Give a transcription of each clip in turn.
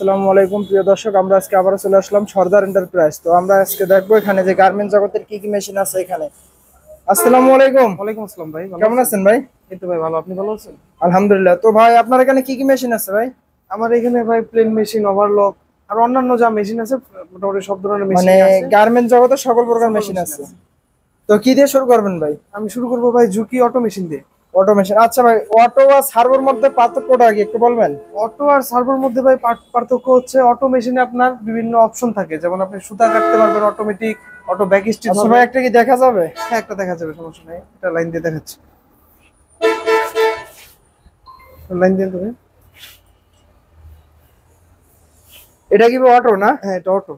আসসালামু আলাইকুম প্রিয় দর্শক আমরা আজকে আবারও চলে আসলাম সর্দার এন্টারপ্রাইজ তো আমরা আজকে দেখবো এখানে যে গার্মেন্ট জগতের কি কি মেশিন আছে এখানে আসসালামু আলাইকুম ওয়ালাইকুম আসসালাম ভাই কেমন আছেন ভাই এই তো ভাই ভালো আপনি ভালো আছেন আলহামদুলিল্লাহ তো ভাই আপনার এখানে কি কি মেশিন আছে ভাই আমার এখানে ভাই প্লেন মেশিন ওভারলক আর অন্যান্য যা মেশিন আছে মোটামুটি সব ধরনের মেশিন মানে আছে মানে গার্মেন্ট জগতের সকল প্রকার মেশিন আছে তো কি দিয়ে শুরু করবেন ভাই আমি শুরু করব ভাই জুকি অটো মেশিন দিয়ে অটো মেশিন আচ্ছা ভাই অটো আর সার্ভোর মধ্যে পার্থক্যটা কি একটু বলবেন অটো আর সার্ভোর মধ্যে ভাই পার্থক্য হচ্ছে অটো মেশিনে আপনার বিভিন্ন অপশন থাকে যেমন আপনি সুতা কাটতে পারবেন অটোমেটিক অটো ব্যাক স্টিচ সবাই একটা কি দেখা যাবে হ্যাঁ একটা দেখা যাবে সমস্যা নেই এটা লাইন দিয়ে দেখাচ্ছি লাইন দিয়ে দেবে এটা কি অটো না হ্যাঁ এটা অটো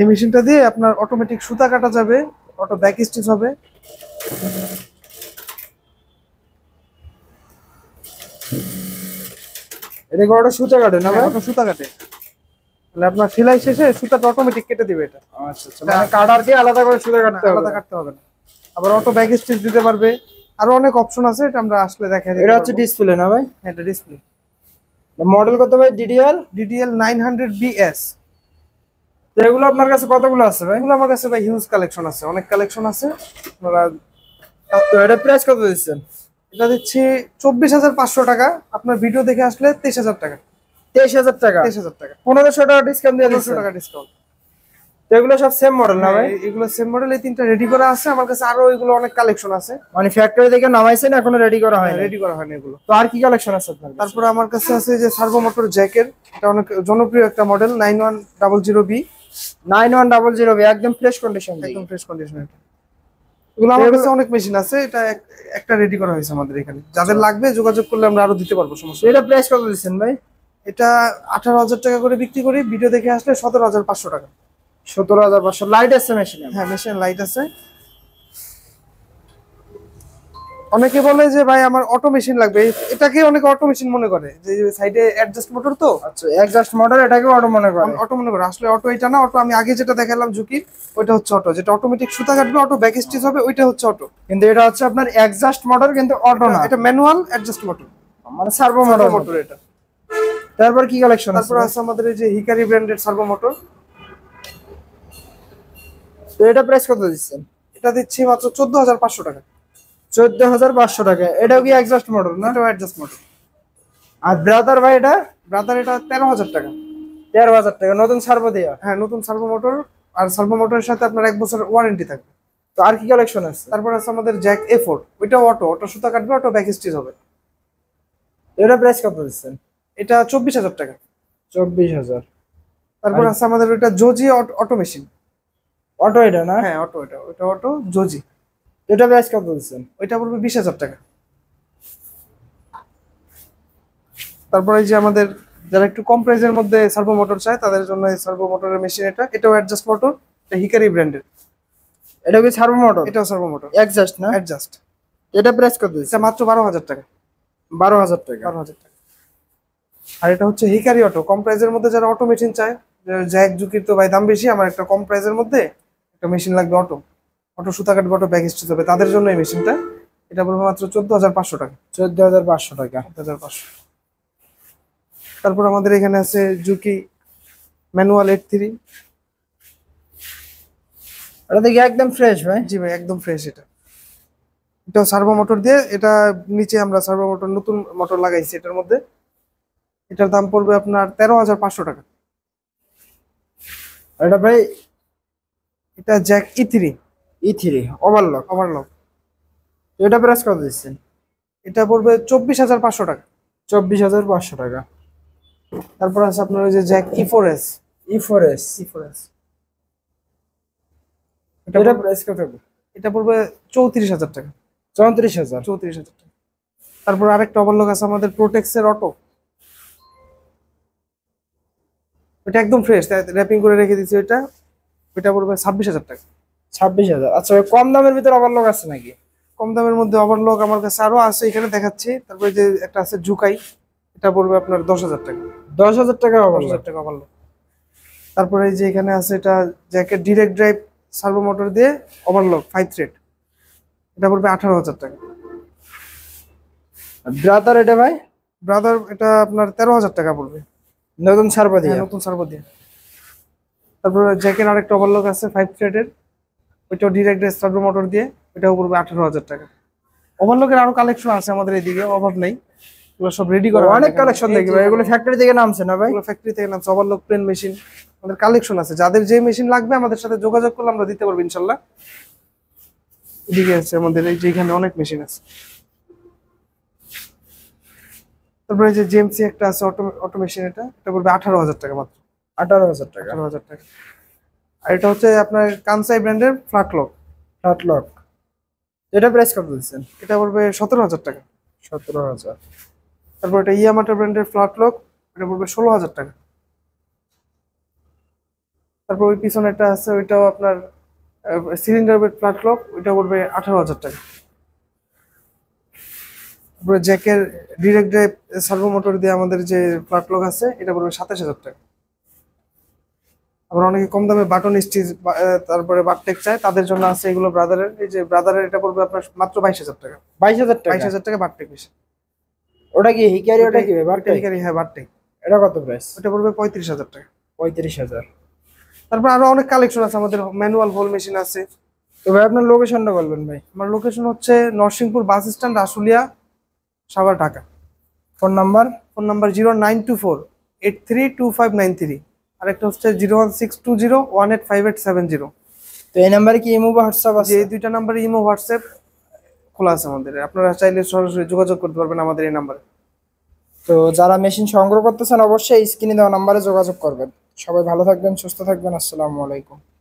এই মেশিনটা দিয়ে আপনার অটোমেটিক সুতা কাটা যাবে অটো ব্যাক স্টিচ হবে এটা গরুটা সুতা কাটে না হ্যাঁ, ভাই সুতা কাটে তাহলে আপনার সেলাই শেষে সুতা অটোমেটিক কেটে দিবে এটা আচ্ছা, আচ্ছা মানে কাটার দিয়ে আলাদা করে সুতা কাটতে হ্যাঁ, আলাদা কাটতে হবে না আবার অটো ব্যাক স্টিচ দিতে পারবে আরো অনেক অপশন আছে এটা আমরা আসলে দেখাই এটা হচ্ছে ডিসপ্লে না ভাই হ্যাঁ, এটা ডিসপ্লে মডেল কত ভাই ডিডিএল ডিডিএল 900 বিএস এগুলো আপনার কাছে কতগুলো আছে ভাই এগুলো আমার কাছে ভাই হিউজ কালেকশন আছে অনেক কালেকশন আছে আপনারা তো এটা প্রাইস কত দিচ্ছেন এটা দিচ্ছি চব্বিশ হাজার পাঁচশো টাকা আপনার ভিডিও দেখে আসলে তেইশ হাজার টাকা তেইশ হাজার টাকা তেইশ হাজার টাকা পনেরোশো টাকা ডিসকাউন্ট দিয়ে দুশো টাকা ডিসকাউন্ট এগুলো সব সেম মডেল না হ্যাঁ, ভাই এগুলো সেম মডেল এই রেডি করা আছে আমার কাছে আরো অনেক কালেকশন আছে মানে ফ্যাক্টরি এখনো রেডি করা রেডি করা এগুলো তো আর কি কালেকশন আছে আমার কাছে আছে যে সার্ভো জ্যাকের অনেক জনপ্রিয় একটা model nine one double zero B nine one double zero B একদম ফ্রেশ কন্ডিশন ফ্রেশ কন্ডিশন অনেক মেশিন আছে এটা একটা রেডি করা হয়েছে আমাদের এখানে যাদের আচ্ছা। লাগবে যোগাযোগ করলে আমরা আরো দিতে পারবো সমস্যা এটা আঠারো হাজার টাকা করে বিক্রি করি ভিডিও দেখে আসলে সতেরো হাজার পাঁচশো টাকা সতেরো হাজার পাঁচশো লাইট আছে মেশিনে হ্যাঁ মেশিনে লাইট আছে অনেকে বলে যে ভাই আমার অটো মেশিন লাগবে এটাকে অনেকে অটো মেশিন মনে করে যে সাইডে অ্যাডজাস্ট মোটর তো আচ্ছা অ্যাডজাস্ট মোটর এটাকে অটো মনে করে অটো মনে করে আসলে অটো এটা না অটো আমি আগে যেটা দেখালাম ঝুঁকি ওইটা হচ্ছে অটো যেটা অটোমেটিক সুতা কাটবে অটো ব্যাক স্টিচ হবে ওইটা হচ্ছে অটো কিন্তু এটা হচ্ছে আপনার অ্যাডজাস্ট মোটর কিন্তু অটো না এটা ম্যানুয়াল অ্যাডজাস্ট মোটর মানে সার্ভো মোটর মোটর এটা তারপর কি কালেকশন তারপর আছে আমাদের এই যে হিকারি ব্র্যান্ডেড সার্ভো মোটর তো এটা প্রাইস কত দিচ্ছেন এটা দিচ্ছি মাত্র চোদ্দ হাজার পাঁচশো টাকা চোদ্দ হাজার পাঁচশো টাকা এটাও কি অ্যাডজাস্ট মডেল না এটাও অ্যাডজাস্ট মডেল আর ব্রাদার ভাই এটা ব্রাদার এটা তেরো হাজার টাকা তেরো হাজার টাকা নতুন সার্ভো দেওয়া হ্যাঁ নতুন সার্ভো মোটর আর সার্ভো সাথে আপনার এক বছর ওয়ারেন্টি থাকবে তো আর কি কালেকশন আছে তারপর আছে আমাদের জ্যাক এ ওইটা অটো অটো সুতা কাটবে অটো ব্যাক হবে এটা প্রাইস কত এটা চব্বিশ হাজার টাকা চব্বিশ হাজার তারপর আছে আমাদের ওইটা জোজি অটো মেশিন অটো এটা না হ্যাঁ অটো এটা ওইটা অটো জোজি এটা প্রাইস কত দিচ্ছেন ওইটা পড়বে বিশ হাজার টাকা তারপরে যে আমাদের যারা একটু কম প্রাইজের মধ্যে সার্ভো মোটর চায় তাদের জন্য এই সার্ভো মোটরের মেশিন এটা এটাও অ্যাডজাস্ট মোটর এটা হিকারি ব্র্যান্ডের এটা কি সার্ভো মোটর এটাও সার্ভো মোটর অ্যাডজাস্ট না অ্যাডজাস্ট এটা প্রাইস কত দিচ্ছে মাত্র বারো হাজার টাকা বারো হাজার টাকা বারো হাজার টাকা আর এটা হচ্ছে হিকারি অটো কম প্রাইজের মধ্যে যারা অটো মেশিন চায় যা একযুকির তো ভাই দাম বেশি আমার একটা কম প্রাইসের মধ্যে একটা মেশিন লাগবে অটো অটো সুতা কাট অটো ব্যাগ স্টিচ হবে তাদের জন্য এই মেশিনটা এটা পড়বে মাত্র চোদ্দ হাজার পাঁচশো টাকা চোদ্দ হাজার পাঁচশো টাকা হাজার পাঁচশো তারপর আমাদের এখানে আছে জুকি ম্যানুয়াল এইট থ্রি এটা দেখি একদম ফ্রেশ ভাই জি ভাই একদম ফ্রেশ এটা এটা সার্ভো মোটর দিয়ে এটা নিচে আমরা সার্ভো মোটর নতুন মোটর লাগাইছি এটার মধ্যে এটার দাম পড়বে আপনার তেরো হাজার পাঁচশো টাকা এটা ভাই এটা Jack three e E three overlock overlock এটা প্রাইস কত দিচ্ছেন এটা পড়বে চব্বিশ হাজার পাঁচশো টাকা চব্বিশ হাজার পাঁচশো টাকা তারপর আছে আপনার ওই যে Jack E four S E four S E four S এটা প্রাইস e কত এটা পড়বে চৌত্রিশ হাজার টাকা চৌত্রিশ হাজার চৌত্রিশ হাজার টাকা তারপর আরেকটা ওভারলক আছে আমাদের প্রোটেক্সের অটো এটা একদম ফ্রেশ র্যাপিং করে রেখে দিচ্ছি এটা এটা পড়বে ছাব্বিশ হাজার টাকা ছাব্বিশ হাজার আচ্ছা কম দামের ভিতরে ওভারলক আছে নাকি কম দামের মধ্যে ওভারলক আমার কাছে আরো আছে এখানে দেখাচ্ছি তারপরে যে একটা আছে জুকাই এটা পড়বে আপনার দশ হাজার টাকা দশ হাজার টাকা হাজার টাকা ওভারলক তারপরে যে এখানে আছে এটা জ্যাকেট ডিরেক্ট ড্রাইভ সার্ভো মোটর দিয়ে ওভারলক ফাইভ থ্রেড এটা পড়বে আঠারো হাজার টাকা ব্রাদার এটা ভাই ব্রাদার এটা আপনার তেরো হাজার টাকা পড়বে নতুন সার্ভো দিয়ে হ্যাঁ, নতুন সার্ভো দিয়ে তারপরে জ্যাকেট আরেকটা ওভারলক আছে ফাইভ থ্রেডের ওইটাও ডিরেক্ট স্টার্টার মোটর দিয়ে ওইটাও পড়বে আঠারো হাজার টাকা ওভারলোকের আরো কালেকশন আছে আমাদের এদিকে অভাব নেই এগুলো সব রেডি করা অনেক কালেকশন দেখি এগুলো ফ্যাক্টরি থেকে নামছে না এগুলো ফ্যাক্টরি থেকে নামছে ওভারলক প্লেন মেশিন আমাদের কালেকশন আছে যাদের যে মেশিন লাগবে আমাদের সাথে যোগাযোগ করলে আমরা দিতে পারবো ইনশাল্লাহ এদিকে আছে আমাদের এই যে অনেক মেশিন আছে তারপরে যে জেমসি একটা আছে অটো অটো মেশিন এটা এটা পড়বে আঠারো হাজার টাকা মাত্র আঠারো হাজার টাকা আঠারো হাজার টাকা আর এটা হচ্ছে আপনার কানসাই ব্র্যান্ডের ফ্ল্যাট লক ফ্ল্যাট লক এটা প্রাইস কত দিচ্ছেন এটা পড়বে সতেরো হাজার টাকা সতেরো হাজার তারপর এটা ইয়ামাটা ব্র্যান্ডের ফ্ল্যাট লক এটা পড়বে ষোলো হাজার টাকা তারপর ওই পিছনে একটা আছে ওইটাও আপনার সিলিন্ডার বেড ফ্ল্যাট লক ওইটা পড়বে আঠারো হাজার টাকা তারপরে জ্যাকের ডিরেক্ট ড্রাইভ সার্ভো মোটর দিয়ে আমাদের যে ফ্ল্যাট লক আছে এটা পড়বে সাতাশ হাজার টাকা আবার অনেকে কম দামে বাটন স্টিচ তারপরে বাটটেক চায় তাদের জন্য আছে এগুলো ব্রাদারের এই যে ব্রাদারের এটা পড়বে আপনার মাত্র বাইশ হাজার টাকা বাইশ হাজার টাকা বাইশ হাজার টাকা বাটটেক বেশি ওটা কি হিকারি ওটা কি বাটটেক হিকারি হ্যাঁ বাটটেক এটা কত প্রাইস এটা পড়বে পঁয়ত্রিশ হাজার টাকা পঁয়ত্রিশ হাজার তারপর আরো অনেক কালেকশন আছে আমাদের ম্যানুয়াল হোল মেশিন আছে তো ভাই আপনার লোকেশনটা বলবেন ভাই আমার লোকেশন হচ্ছে Narsingpur bus stand Ashulia Savar Dhaka phone number phone number zero nine two four eight three two five nine three আরেকটা হচ্ছে zero one six two zero one eight five eight seven zero তো এই নাম্বারে কি ইমো হোয়াটসঅ্যাপ আছে এই দুইটা নাম্বারে ইমো হোয়াটসঅ্যাপ খোলা আছে আমাদের আপনারা চাইলে সরাসরি যোগাযোগ করতে পারবেন আমাদের এই নাম্বারে তো যারা মেশিন সংগ্রহ করতেছেন অবশ্যই স্ক্রিনে দেওয়া নাম্বারে যোগাযোগ করবেন সবাই ভালো থাকবেন সুস্থ থাকবেন আসসালামু আলাইকুম